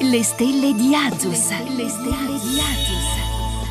Le stelle di Azus. Le stelle di Azus.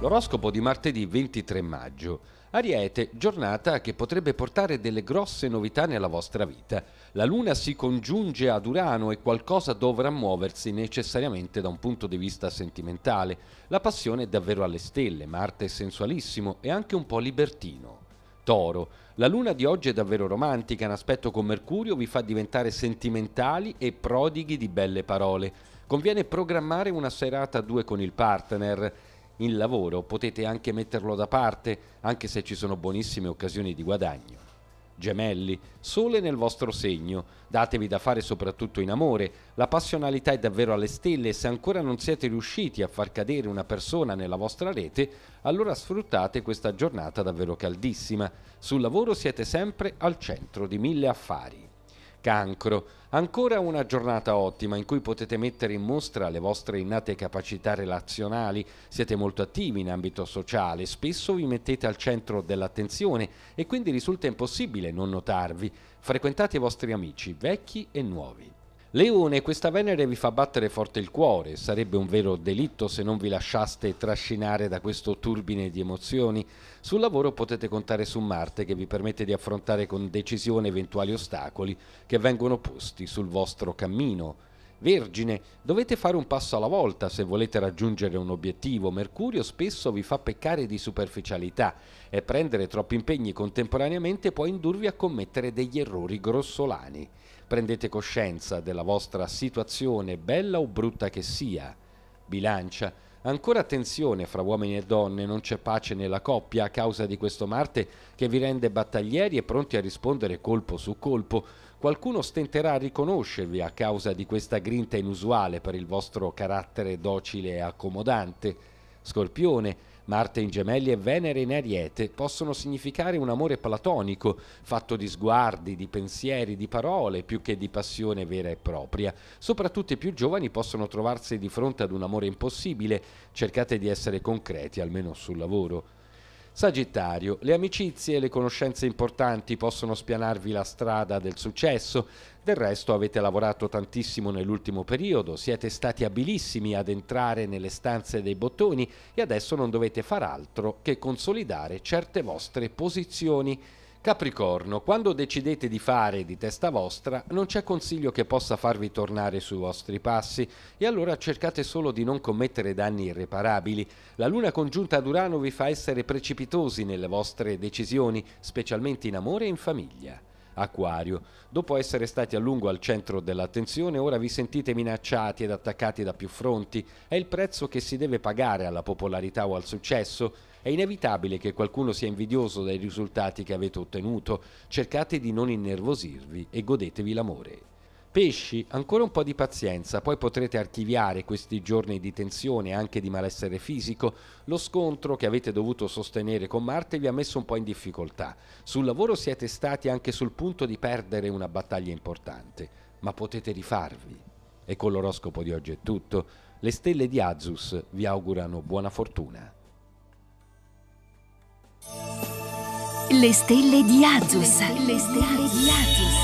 L'oroscopo di martedì 23 maggio. Ariete, giornata che potrebbe portare delle grosse novità nella vostra vita. La Luna si congiunge ad Urano e qualcosa dovrà muoversi necessariamente da un punto di vista sentimentale. La passione è davvero alle stelle, Marte è sensualissimo e anche un po' libertino. Toro. La luna di oggi è davvero romantica, un aspetto con Mercurio vi fa diventare sentimentali e prodighi di belle parole. Conviene programmare una serata a due con il partner. In lavoro potete anche metterlo da parte, anche se ci sono buonissime occasioni di guadagno. Gemelli, sole nel vostro segno, datevi da fare soprattutto in amore, la passionalità è davvero alle stelle e se ancora non siete riusciti a far cadere una persona nella vostra rete, allora sfruttate questa giornata davvero caldissima. Sul lavoro siete sempre al centro di mille affari cancro. Ancora una giornata ottima in cui potete mettere in mostra le vostre innate capacità relazionali, siete molto attivi in ambito sociale, spesso vi mettete al centro dell'attenzione e quindi risulta impossibile non notarvi. Frequentate i vostri amici, vecchi e nuovi. Leone, questa Venere vi fa battere forte il cuore, sarebbe un vero delitto se non vi lasciaste trascinare da questo turbine di emozioni. Sul lavoro potete contare su Marte che vi permette di affrontare con decisione eventuali ostacoli che vengono posti sul vostro cammino. Vergine, dovete fare un passo alla volta se volete raggiungere un obiettivo. Mercurio spesso vi fa peccare di superficialità e prendere troppi impegni contemporaneamente può indurvi a commettere degli errori grossolani. Prendete coscienza della vostra situazione, bella o brutta che sia. Bilancia, Ancora tensione fra uomini e donne, non c'è pace nella coppia a causa di questo Marte che vi rende battaglieri e pronti a rispondere colpo su colpo. Qualcuno stenterà a riconoscervi a causa di questa grinta inusuale per il vostro carattere docile e accomodante. Scorpione, Marte in gemelli e Venere in ariete possono significare un amore platonico, fatto di sguardi, di pensieri, di parole, più che di passione vera e propria. Soprattutto i più giovani possono trovarsi di fronte ad un amore impossibile. Cercate di essere concreti, almeno sul lavoro. Sagittario, le amicizie e le conoscenze importanti possono spianarvi la strada del successo, del resto avete lavorato tantissimo nell'ultimo periodo, siete stati abilissimi ad entrare nelle stanze dei bottoni e adesso non dovete far altro che consolidare certe vostre posizioni. Capricorno, quando decidete di fare di testa vostra, non c'è consiglio che possa farvi tornare sui vostri passi e allora cercate solo di non commettere danni irreparabili. La luna congiunta ad Urano vi fa essere precipitosi nelle vostre decisioni, specialmente in amore e in famiglia. Acquario. Dopo essere stati a lungo al centro dell'attenzione, ora vi sentite minacciati ed attaccati da più fronti. È il prezzo che si deve pagare alla popolarità o al successo. È inevitabile che qualcuno sia invidioso dai risultati che avete ottenuto. Cercate di non innervosirvi e godetevi l'amore. Pesci, ancora un po' di pazienza, poi potrete archiviare questi giorni di tensione e anche di malessere fisico. Lo scontro che avete dovuto sostenere con Marte vi ha messo un po' in difficoltà. Sul lavoro siete stati anche sul punto di perdere una battaglia importante, ma potete rifarvi. E con l'oroscopo di oggi è tutto. Le stelle di Azus vi augurano buona fortuna. Le stelle di Azus. Le stelle di Azus.